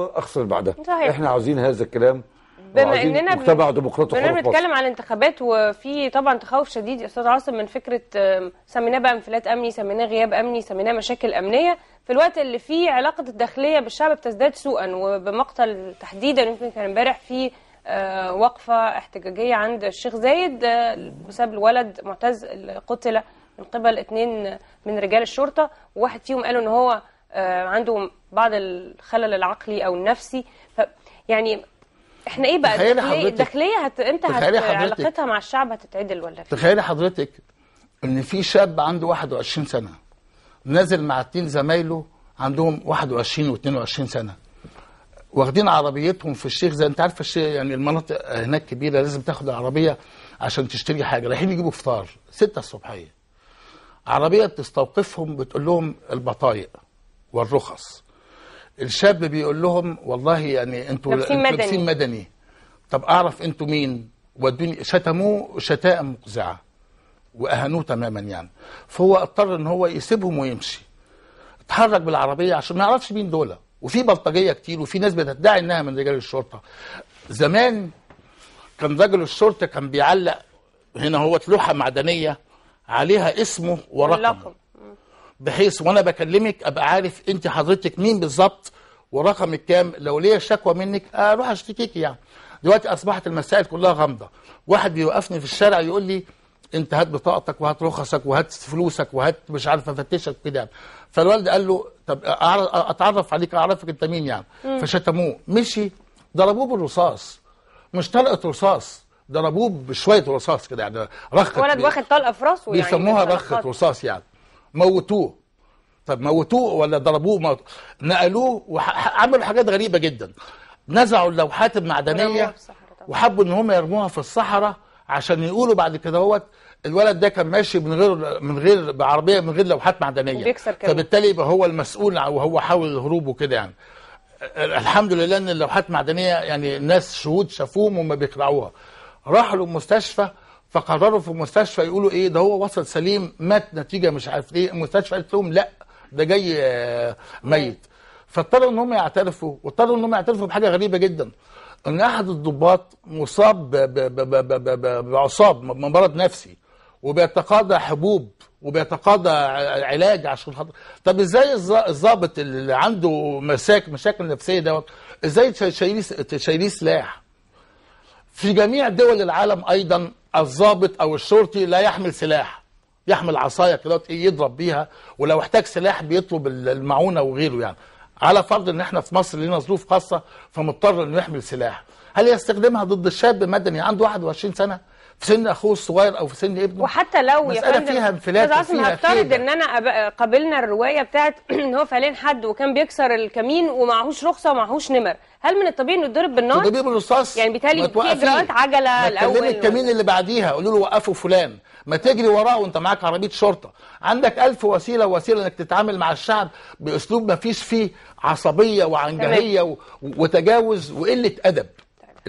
اخسر بعدها صحيح. احنا عاوزين هذا الكلام بما اننا مجتمع ديمقراطي بن... بنتكلم عن الانتخابات وفي طبعا تخوف شديد يا استاذ عاصم من فكره سميناه بقى انفلات امني سميناه غياب امني سميناه مشاكل امنيه في الوقت اللي فيه علاقه الداخليه بالشعب بتزداد سوءا وبمقتل تحديدا يمكن كان امبارح في آه، وقفه احتجاجيه عند الشيخ زايد آه، بسبب الولد معتز اللي قتل من قبل اثنين من رجال الشرطه وواحد فيهم قالوا ان هو آه، عنده بعض الخلل العقلي او النفسي ف يعني احنا ايه بقى الداخليه هت... امتى هت... علاقتها مع الشعب هتتعدل ولا في إيه؟ تخيلي حضرتك ان في شاب عنده 21 سنه نازل مع اتنين زمايله عندهم 21 و22 سنه واخدين عربيتهم في الشيخ زي انت عارف الشيخ يعني المناطق هناك كبيره لازم تاخد العربيه عشان تشتري حاجه رايحين يجيبوا فطار 6 الصبحيه عربيه بتستوقفهم بتقول لهم البطايق والرخص الشاب بيقول لهم والله يعني انتوا لابسين مدني. لابسين مدني طب اعرف انتوا مين ودوني شتموه شتائم مقزعه واهانوه تماما يعني فهو اضطر ان هو يسيبهم ويمشي اتحرك بالعربيه عشان ما يعرفش مين دول وفي بلطجيه كتير وفي ناس بتدعي انها من رجال الشرطه زمان كان رجل الشرطه كان بيعلق هنا هو لوحه معدنيه عليها اسمه ورقمه بحيث وانا بكلمك ابقى عارف انت حضرتك مين بالظبط ورقم الكام لو ليا شكوى منك اروح اشتكيك يعني دلوقتي اصبحت المسائل كلها غامضه واحد بيوقفني في الشارع يقول لي انت هات بطاقتك وهات رخصك وهات فلوسك وهات مش عارف افتشك كده فالوالد قال له طب اتعرف عليك اعرفك انت مين يعني فشتموه مشي ضربوه بالرصاص مش طلقه رصاص ضربوه بشويه رصاص كده يعني رخه ولد واخد طلقه في راسه يعني بيسموها رخه رصاص يعني موتوه طب موتوه ولا ضربوه موتوه. نقلوه وعملوا حاجات غريبه جدا نزعوا اللوحات المعدنيه وحبوا ان هم يرموها في الصحراء عشان يقولوا بعد كده هوت الولد ده كان ماشي من غير من غير بعربيه من غير لوحات معدنيه فبالتالي يبقى هو المسؤول وهو حاول الهروب وكده يعني الحمد لله ان اللوحات معدنيه يعني الناس شهود شافوهم وما بيخلعوها راحوا للمستشفى فقرروا في المستشفى يقولوا ايه ده هو وصل سليم مات نتيجه مش عارف ايه المستشفى قالت لهم لا ده جاي آه، ميت فاضطروا ان هم يعترفوا واضطروا ان هم يعترفوا بحاجه غريبه جدا ان احد الضباط مصاب بعصاب مرض نفسي وبيتقاضى حبوب وبيتقاضى علاج عشان خاطر طب ازاي الضابط اللي عنده مساك مشاكل نفسيه دوت ازاي تشيليه سلاح في جميع دول العالم ايضا الضابط او الشرطي لا يحمل سلاح يحمل عصايه كده يضرب بيها ولو احتاج سلاح بيطلب المعونه وغيره يعني على فرض ان احنا في مصر لنا ظروف خاصه فمضطر انه يحمل سلاح هل يستخدمها ضد الشاب مدني عنده 21 سنه في سن اخوه الصغير او في سن ابنه وحتى لو يا فندم فيها انفلات عاصم هفترض ان انا قابلنا الروايه بتاعت ان هو فعليا حد وكان بيكسر الكمين ومعهوش رخصه ومعهوش نمر هل من الطبيعي انه يتضرب بالنار؟ تضربيه بالرصاص يعني بالتالي في اجراءات عجله الاول تكلمي الكمين اللي بعديها قولوا له وقفوا فلان ما تجري وراه وانت معاك عربيه شرطه عندك ألف وسيله وسيله انك تتعامل مع الشعب باسلوب ما فيش فيه عصبيه وعنجهيه و... وتجاوز وقله ادب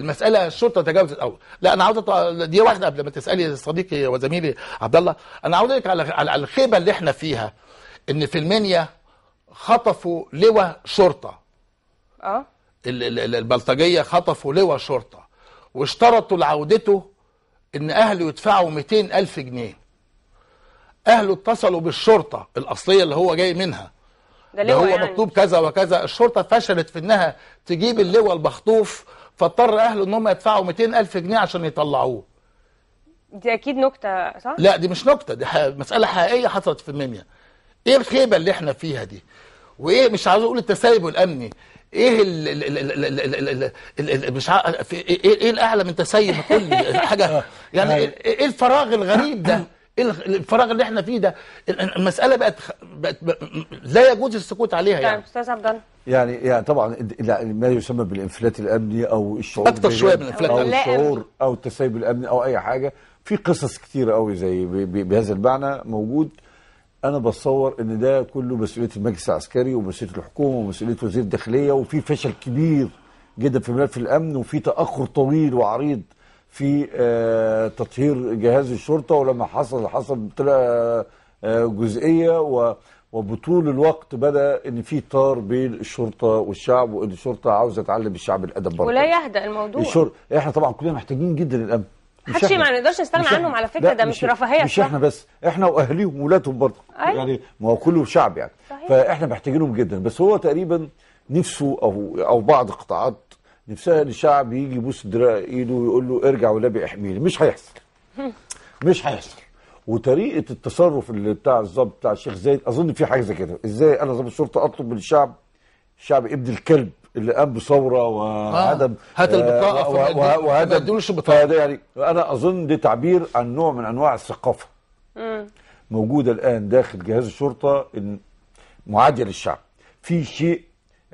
المساله الشرطه تجاوزت الاول لا انا عاوز دي واحده قبل ما تسالي صديقي وزميلي عبد الله انا عاوز اقول لك على الخيبه اللي احنا فيها ان في المنيا خطفوا لواء شرطه اه البلطجيه خطفوا لواء شرطه واشترطوا لعودته ان اهله يدفعوا 200 الف جنيه اهله اتصلوا بالشرطه الاصليه اللي هو جاي منها ده, ده هو يعني. مطلوب كذا وكذا الشرطه فشلت في انها تجيب اللواء المخطوف فاضطر اهله ان هم يدفعوا 200000 جنيه عشان يطلعوه دي اكيد نكته صح لا دي مش نكته دي مساله حقيقيه حصلت في المنيا ايه الخيبه اللي احنا فيها دي وايه مش عاوز اقول التسيب الامني ايه ال ال ال مش عارف ايه, إيه الاعلى من تسيب كل حاجه يعني ايه الفراغ الغريب ده الفراغ اللي احنا فيه ده المساله بقت بقت لا يجوز السكوت عليها يعني استاذ عبد الله يعني يعني طبعا ما يسمى بالانفلات الامني او الشعور اكثر شويه من الانفلات او الشعور او التسيب الامني او اي حاجه في قصص كثيره قوي زي بهذا المعنى موجود انا بتصور ان ده كله مسؤوليه المجلس العسكري ومسؤوليه الحكومه ومسؤوليه وزير الداخليه وفي فشل كبير جدا في ملف الامن وفي تاخر طويل وعريض في آه، تطهير جهاز الشرطه ولما حصل حصل بطريقه آه، جزئيه و وبطول الوقت بدا ان في طار بين الشرطه والشعب وان الشرطه عاوزه تعلم الشعب الادب برضه ولا يهدا الموضوع الشر... احنا طبعا كلنا محتاجين جدا الامن حتى ما نقدرش نستغنى عنهم على فكره ده مش رفاهيه مش احنا بس احنا واهليهم وولادهم برضه أيوة. يعني ما هو كله شعب يعني صحيح. فاحنا محتاجينهم جدا بس هو تقريبا نفسه او او بعض قطاعات نفسها ان الشعب يجي يبوس ايده ويقول له ارجع والنبي احميني مش هيحصل مش هيحصل وطريقه التصرف اللي بتاع الظابط بتاع الشيخ زايد اظن في حاجه زي كده ازاي انا ظابط الشرطه اطلب من الشعب الشعب ابن الكلب اللي قام بثوره وعدم آه. هات البطاقه آه، وهذا ادولوش البطاقه يعني انا اظن ده تعبير عن نوع من انواع الثقافه موجوده الان داخل جهاز الشرطه معاديه للشعب في شيء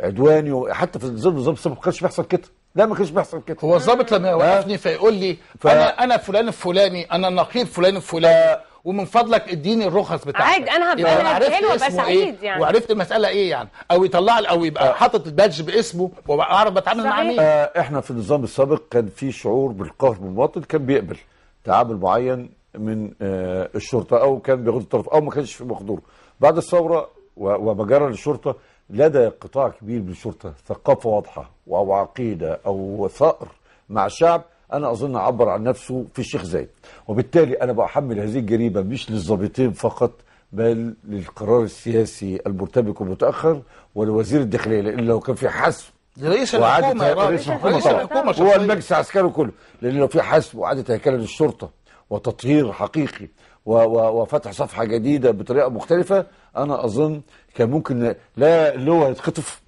عدواني حتى في ظل نظام السابق ما كانش بيحصل كده لا ما كانش بيحصل كده هو الظابط لما يوقفني فيقول لي ف... انا انا فلان الفلاني انا نقيب فلان الفلاني ف... ومن فضلك اديني الرخص بتاعتك عادي انا هبقى انا هديها بس سعيد إيه؟ يعني وعرفت المساله ايه يعني او يطلع او يبقى آه. حاطط البادج باسمه واعرف بتعامل مع مين آه احنا في النظام السابق كان في شعور بالقهر بالمواطن كان بيقبل تعامل معين من آه الشرطه او كان بياخد الطرف او ما كانش في مقدوره بعد الثوره وما جرى للشرطه لدى قطاع كبير من الشرطة ثقافة واضحة أو عقيدة أو ثأر مع الشعب أنا أظن عبر عن نفسه في الشيخ زايد وبالتالي أنا بحمل هذه الجريمة مش للظابطين فقط بل للقرار السياسي المرتبك والمتأخر ولوزير الداخلية لأن لو كان في حسم رئيس الحكومة رئيس الحكومة هو المجلس العسكري كله لأن لو في حسم وإعادة هيكلة للشرطة وتطهير حقيقي وفتح صفحه جديده بطريقه مختلفه انا اظن كان ممكن لا اللي هو هيتخطف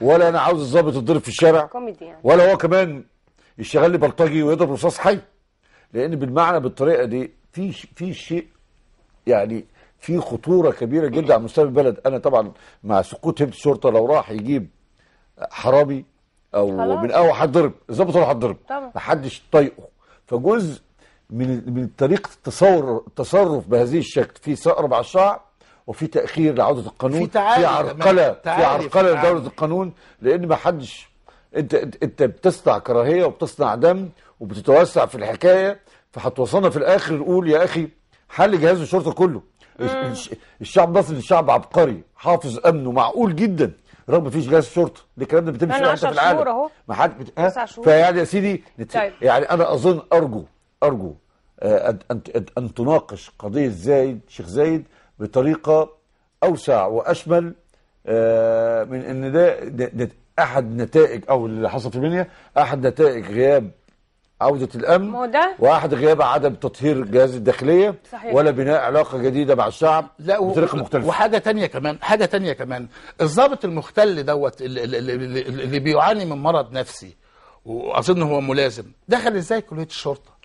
ولا انا عاوز الظابط يتضرب في الشارع كوميدي يعني. ولا هو كمان يشتغل لي بلطجي ويضرب رصاص حي لان بالمعنى بالطريقه دي في في شيء يعني في خطوره كبيره جدا على مستوى البلد انا طبعا مع سقوط هيبه الشرطه لو راح يجيب حرامي او خلاص. من اول ضرب الظابط هو ضرب محدش طايقه فجزء من من طريقه التصور التصرف بهذه الشكل في ثأر مع الشعب وفي تاخير لعوده القانون في, تعالي في عرقله في عرقله لدوله القانون لان ما حدش انت انت بتصنع كراهيه وبتصنع دم وبتتوسع في الحكايه فهتوصلنا في الاخر نقول يا اخي حل جهاز الشرطه كله الشعب المصري شعب عبقري حافظ امنه معقول جدا رغم مفيش جهاز شرطه ده الكلام ده بتمشي في العالم ما حد بت... فيعني يا سيدي نت... طيب. يعني انا اظن ارجو أرجو آه، أن تناقش قضية زايد شيخ زايد بطريقة أوسع وأشمل آه، من أن ده, ده, ده أحد نتائج أو اللي حصل في المنيا أحد نتائج غياب عودة الأمن مودة. وأحد غياب عدم تطهير الجهاز الداخلية صحيح. ولا بناء علاقة جديدة مع الشعب لا و... بطريقة مختلفة وحاجة تانية كمان حاجة تانية كمان الضابط المختل دوت اللي, اللي, اللي بيعاني من مرض نفسي وأظن هو ملازم دخل إزاي كلية الشرطة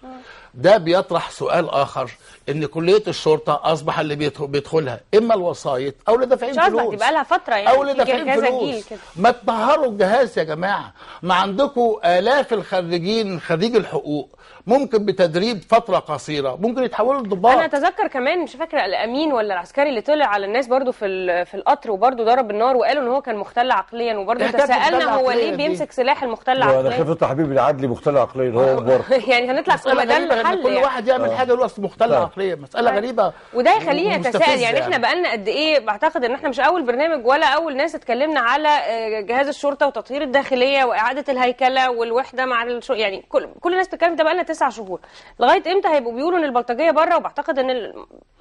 ده بيطرح سؤال اخر ان كليه الشرطه اصبح اللي بيدخلها اما الوسايط او اللي دافعين فلوس يبقى لها فتره يعني او اللي دافعين فلوس ما تطهروا الجهاز يا جماعه ما عندكم الاف الخريجين خريج الحقوق ممكن بتدريب فتره قصيره ممكن يتحولوا لضباط انا اتذكر كمان مش فاكره الامين ولا العسكري اللي طلع على الناس برضو في في القطر وبرضو ضرب النار وقالوا ان هو كان مختل عقليا وبرضو تساءلنا هو ليه بيمسك سلاح المختل عقليا انا خفت حبيبي حبيب العدلي مختل عقليا هو يعني هنطلع مساله غريبه لما كل يعني. واحد يعمل آه. حاجه له اصل مختلف آه. عقليا مساله طيب. غريبه وده يخليني اتساءل يعني, يعني احنا بقالنا قد ايه بعتقد ان احنا مش اول برنامج ولا اول ناس اتكلمنا على آه، جهاز الشرطه وتطهير الداخليه واعاده الهيكله والوحده مع الشرطة. يعني كل كل الناس بتتكلم ده بقالنا تسع شهور لغايه امتى هيبقوا بيقولوا ان البلطجيه بره وبعتقد ان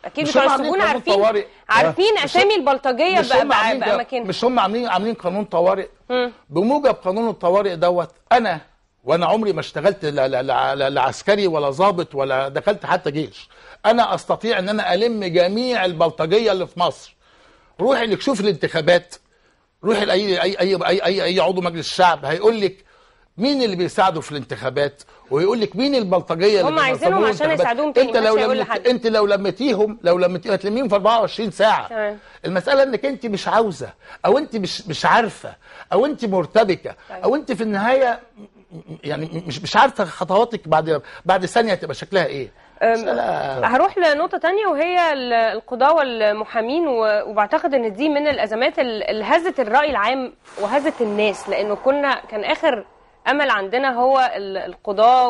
اكيد بتوع السجون عارفين طوارئ. عارفين اسامي البلطجيه بقى مش هم عاملين عاملين قانون طوارئ بموجب قانون الطوارئ دوت انا وانا عمري ما اشتغلت لا, لا, لا, لا عسكري ولا ضابط ولا دخلت حتى جيش انا استطيع ان انا الم جميع البلطجيه اللي في مصر روحي انك شوف الانتخابات روحي لاي اي اي اي اي, أي عضو مجلس الشعب هيقول لك مين اللي بيساعده في الانتخابات ويقول لك مين البلطجيه اللي هم عايزينهم عشان يساعدوهم تاني انت لو لمت... انت لو لميتيهم لو لميتيهم هتلميهم في 24 ساعه تمام. المساله انك انت مش عاوزه او انت مش مش عارفه او انت مرتبكه طيب. او انت في النهايه يعني مش مش عارفه خطواتك بعد بعد ثانيه هتبقى شكلها ايه هروح لنقطه تانية وهي القضاه والمحامين وبعتقد ان دي من الازمات اللي هزت الراي العام وهزت الناس لانه كنا كان اخر امل عندنا هو القضاه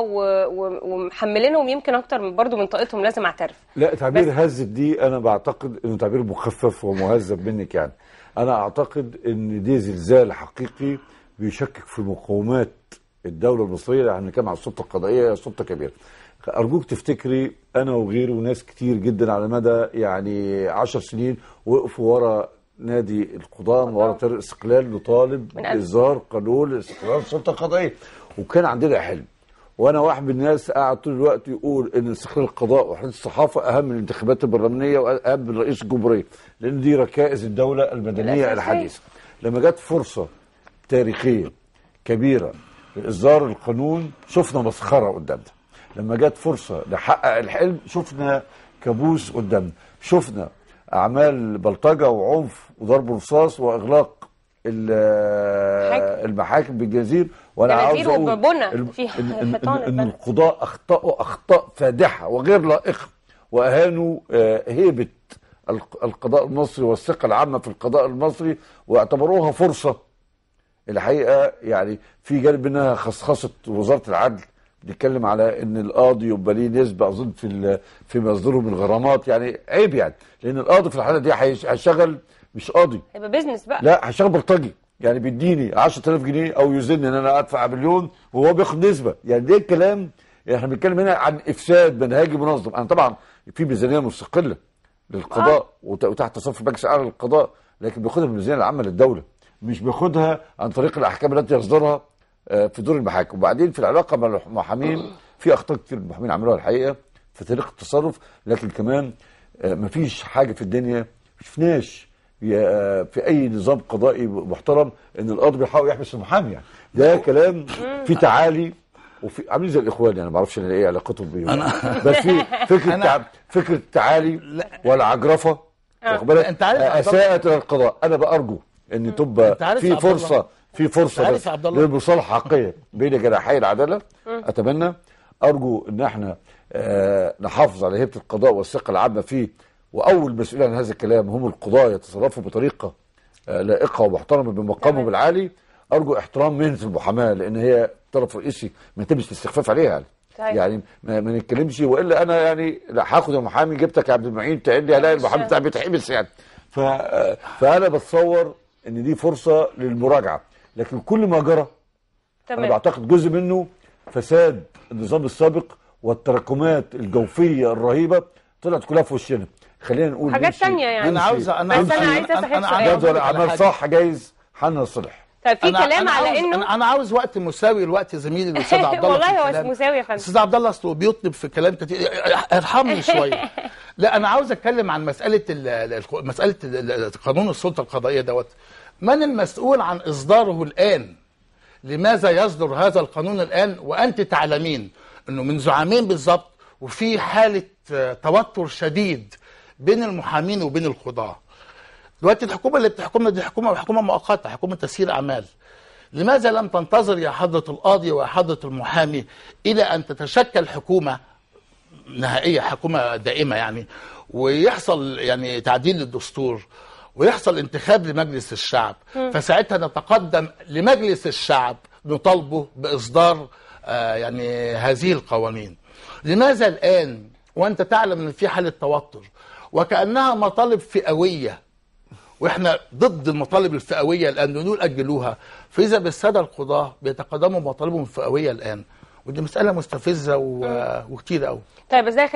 ومحملينهم يمكن اكتر من برضه من طاقتهم لازم اعترف لا تعبير هزت دي انا بعتقد انه تعبير مخفف ومهذب منك يعني انا اعتقد ان دي زلزال حقيقي بيشكك في مقومات الدوله المصريه احنا بنتكلم على السلطه القضائيه سلطه كبيره ارجوك تفتكري انا وغيري وناس كتير جدا على مدى يعني عشر سنين وقفوا ورا نادي القضاء ورا طريق الاستقلال نطالب بإصدار قانون استقلال السلطه القضائيه وكان عندنا حلم وانا واحد من الناس قاعد طول الوقت يقول ان استقلال القضاء وحريه الصحافه اهم من الانتخابات البرلمانيه واهم من رئيس الجمهوريه لان دي ركائز الدوله المدنيه الحديثه لما جت فرصه تاريخيه كبيره اصدار القانون شفنا مسخره قدامنا لما جت فرصه نحقق الحلم شفنا كابوس قدامنا شفنا اعمال بلطجه وعنف وضرب رصاص واغلاق المحاكم بالجزير وانا عاوز اقول الم... إن, ان القضاء اخطاوا اخطاء فادحه وغير لائقه واهانوا آه، هيبه القضاء المصري والثقه العامه في القضاء المصري واعتبروها فرصه الحقيقه يعني في جانب منها خصخصه وزاره العدل بتتكلم على ان القاضي يبقى ليه نسبه اظن في في مصدرهم الغرامات يعني عيب يعني لان القاضي في الحاله دي هيشتغل مش قاضي هيبقى بيزنس بقى لا هيشتغل بلطجي يعني بيديني 10000 جنيه او يزن ان انا ادفع مليون وهو بياخد نسبه يعني ده الكلام احنا بنتكلم هنا عن افساد منهجي منظم انا طبعا في ميزانيه مستقله للقضاء آه. وتحت صف المجلس الاعلى للقضاء لكن بياخدها من الميزانيه العامه للدوله مش بياخدها عن طريق الاحكام التي يصدرها آه، في دور المحاكم وبعدين في العلاقه مع المحامين في اخطاء كتير المحامين عملوها الحقيقه في طريقه التصرف لكن كمان آه، مفيش حاجه في الدنيا شفناش آه، في اي نظام قضائي محترم ان القاضي بيحاول يحبس المحامي يعني ده كلام في تعالي وفي عاملين زي الاخوان يعني ما اعرفش انا ايه علاقتهم بيهم أنا بس في فكره أنا تع... فكره تعالي ولا عجرفه واخد بالك اساءت الى القضاء انا بارجو ان تبقى في فرصه في فرصه بس للمصالحه حقيقيه بين جناحي العداله اتمنى ارجو ان احنا آه نحافظ على هيبه القضاء والثقه العامه فيه واول مسؤول عن هذا الكلام هم القضاه يتصرفوا بطريقه آه لائقه ومحترمه بمقامهم العالي ارجو احترام مهنه المحاماه لان هي طرف رئيسي ما يتمش الاستخفاف عليها يعني طيب. يعني ما, ما نتكلمش والا انا يعني لا هاخد المحامي جبتك يا عبد المعين تعدي لي طيب، هلاقي المحامي بتاعي بيتحبس يعني ف... آه، فانا بتصور ان دي فرصه للمراجعه لكن كل ما جرى تمام. انا بعتقد جزء منه فساد النظام السابق والتراكمات الجوفيه الرهيبه طلعت كلها في وشنا خلينا نقول حاجات ثانيه يعني انا عاوز انا عاوز انا عايزه اسال انا عاوز اعمال صح جايز حنا صلح طيب في كلام أنا على انه أنا, انا عاوز وقت مساوي لوقت زميلي الاستاذ عبد الله والله هو مش مساوي يا فندم الاستاذ عبد الله اصله بيطلب في كلام كتير ارحمني شويه لا انا عاوز اتكلم عن مساله مساله قانون السلطه القضائيه دوت من المسؤول عن اصداره الان لماذا يصدر هذا القانون الان وانت تعلمين انه منذ عامين بالظبط وفي حاله توتر شديد بين المحامين وبين القضاه دلوقتي الحكومه اللي بتحكمنا دي حكومه حكومه مؤقته حكومه تسيير اعمال لماذا لم تنتظر يا حضره القاضي ويا حضره المحامي الى ان تتشكل حكومه نهائيه حكومه دائمه يعني ويحصل يعني تعديل للدستور ويحصل انتخاب لمجلس الشعب فساعتها نتقدم لمجلس الشعب نطالبه باصدار آه يعني هذه القوانين لماذا الان وانت تعلم ان في حاله توتر وكانها مطالب فئويه واحنا ضد المطالب الفئويه الان نقول اجلوها فاذا بالساده القضاه بيتقدموا مطالبهم الفئويه الان ودي مساله مستفزه و... وكتير قوي طيب ازاي